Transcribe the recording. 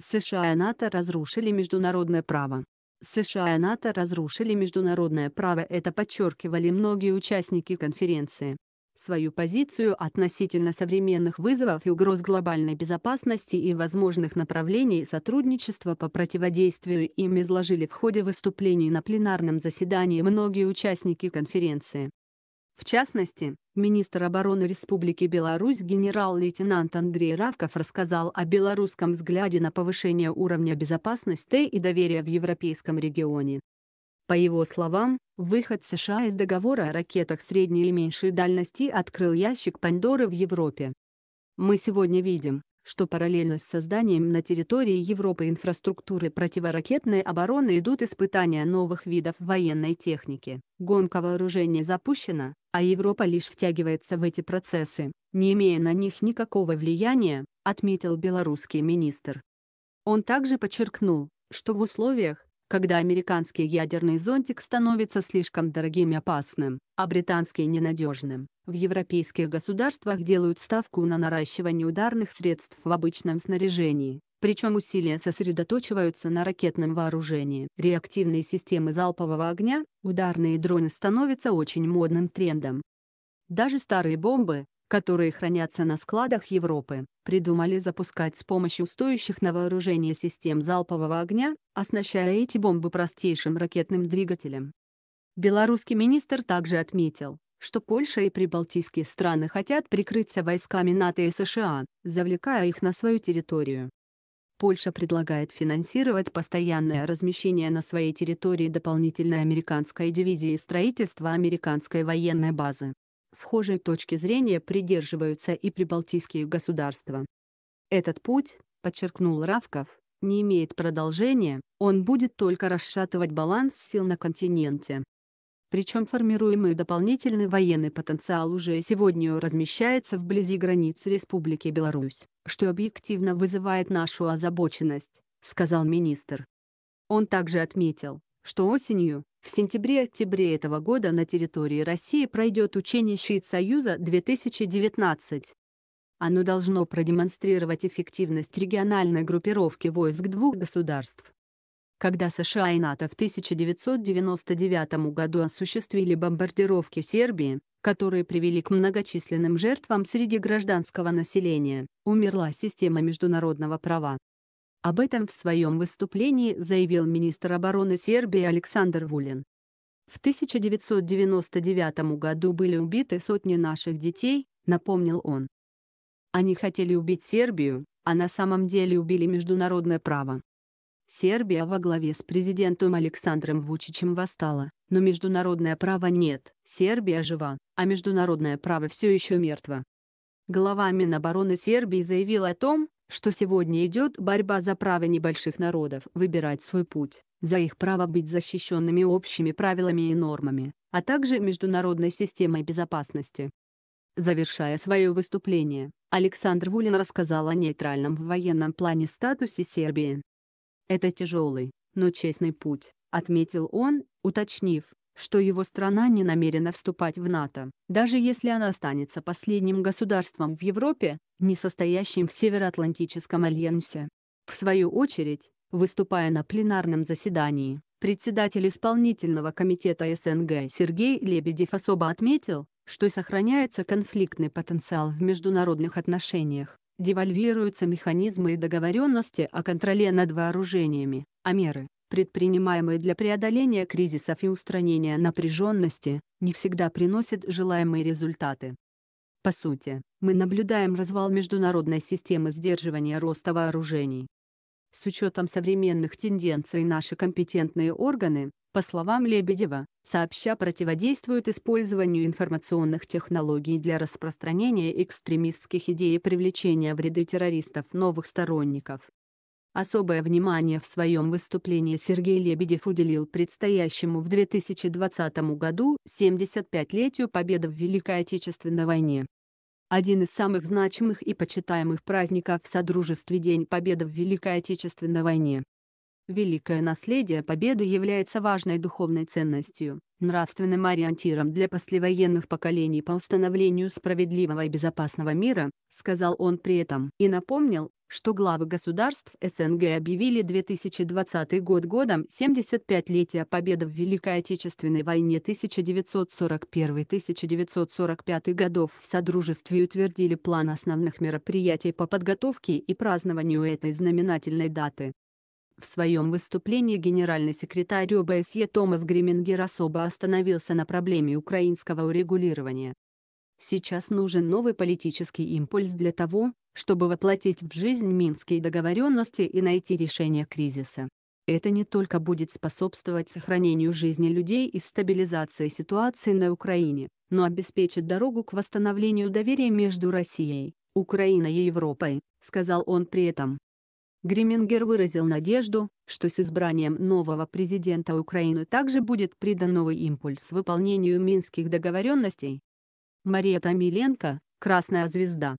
США и НАТО разрушили международное право. США и НАТО разрушили международное право, это подчеркивали многие участники конференции. Свою позицию относительно современных вызовов и угроз глобальной безопасности и возможных направлений сотрудничества по противодействию им изложили в ходе выступлений на пленарном заседании многие участники конференции. В частности, Министр обороны Республики Беларусь генерал-лейтенант Андрей Равков рассказал о белорусском взгляде на повышение уровня безопасности и доверия в европейском регионе. По его словам, выход США из договора о ракетах средней и меньшей дальности открыл ящик Пандоры в Европе. Мы сегодня видим, что параллельно с созданием на территории Европы инфраструктуры противоракетной обороны идут испытания новых видов военной техники. Гонка вооружений запущена, а Европа лишь втягивается в эти процессы, не имея на них никакого влияния, отметил белорусский министр. Он также подчеркнул, что в условиях, когда американский ядерный зонтик становится слишком дорогим и опасным, а британский ненадежным. В европейских государствах делают ставку на наращивание ударных средств в обычном снаряжении, причем усилия сосредоточиваются на ракетном вооружении. Реактивные системы залпового огня, ударные дроны становятся очень модным трендом. Даже старые бомбы, которые хранятся на складах Европы, придумали запускать с помощью стоящих на вооружение систем залпового огня, оснащая эти бомбы простейшим ракетным двигателем. Белорусский министр также отметил, что Польша и прибалтийские страны хотят прикрыться войсками НАТО и США, завлекая их на свою территорию. Польша предлагает финансировать постоянное размещение на своей территории дополнительной американской дивизии и строительство американской военной базы. Схожей точки зрения придерживаются и прибалтийские государства. Этот путь, подчеркнул Равков, не имеет продолжения, он будет только расшатывать баланс сил на континенте. Причем формируемый дополнительный военный потенциал уже сегодня размещается вблизи границ Республики Беларусь, что объективно вызывает нашу озабоченность, сказал министр. Он также отметил, что осенью, в сентябре-октябре этого года на территории России пройдет учение «Щит Союза-2019». Оно должно продемонстрировать эффективность региональной группировки войск двух государств. Когда США и НАТО в 1999 году осуществили бомбардировки Сербии, которые привели к многочисленным жертвам среди гражданского населения, умерла система международного права. Об этом в своем выступлении заявил министр обороны Сербии Александр Вулин. В 1999 году были убиты сотни наших детей, напомнил он. Они хотели убить Сербию, а на самом деле убили международное право. Сербия во главе с президентом Александром Вучичем восстала, но международное право нет. Сербия жива, а международное право все еще мертво. Глава Минобороны Сербии заявил о том, что сегодня идет борьба за право небольших народов выбирать свой путь, за их право быть защищенными общими правилами и нормами, а также международной системой безопасности. Завершая свое выступление, Александр Вулин рассказал о нейтральном в военном плане статусе Сербии. «Это тяжелый, но честный путь», — отметил он, уточнив, что его страна не намерена вступать в НАТО, даже если она останется последним государством в Европе, не состоящим в Североатлантическом альянсе. В свою очередь, выступая на пленарном заседании, председатель исполнительного комитета СНГ Сергей Лебедев особо отметил, что сохраняется конфликтный потенциал в международных отношениях, девальвируются механизмы и договоренности о контроле над вооружениями, а меры, предпринимаемые для преодоления кризисов и устранения напряженности, не всегда приносят желаемые результаты. По сути, мы наблюдаем развал международной системы сдерживания роста вооружений. С учетом современных тенденций наши компетентные органы, по словам Лебедева, сообща противодействуют использованию информационных технологий для распространения экстремистских идей и привлечения в ряды террористов новых сторонников. Особое внимание в своем выступлении Сергей Лебедев уделил предстоящему в 2020 году 75-летию победы в Великой Отечественной войне. Один из самых значимых и почитаемых праздников в Содружестве День Победы в Великой Отечественной войне. Великое наследие победы является важной духовной ценностью, нравственным ориентиром для послевоенных поколений по установлению справедливого и безопасного мира, сказал он при этом и напомнил, что главы государств СНГ объявили 2020 год годом 75-летия победы в Великой Отечественной войне 1941-1945 годов в Содружестве и утвердили план основных мероприятий по подготовке и празднованию этой знаменательной даты. В своем выступлении генеральный секретарь ОБСЕ Томас Гримингер особо остановился на проблеме украинского урегулирования. Сейчас нужен новый политический импульс для того, чтобы воплотить в жизнь минские договоренности и найти решение кризиса. Это не только будет способствовать сохранению жизни людей и стабилизации ситуации на Украине, но обеспечит дорогу к восстановлению доверия между Россией, Украиной и Европой, сказал он при этом. Гремингер выразил надежду, что с избранием нового президента Украины также будет придан новый импульс выполнению минских договоренностей. Мария Томиленко, «Красная звезда».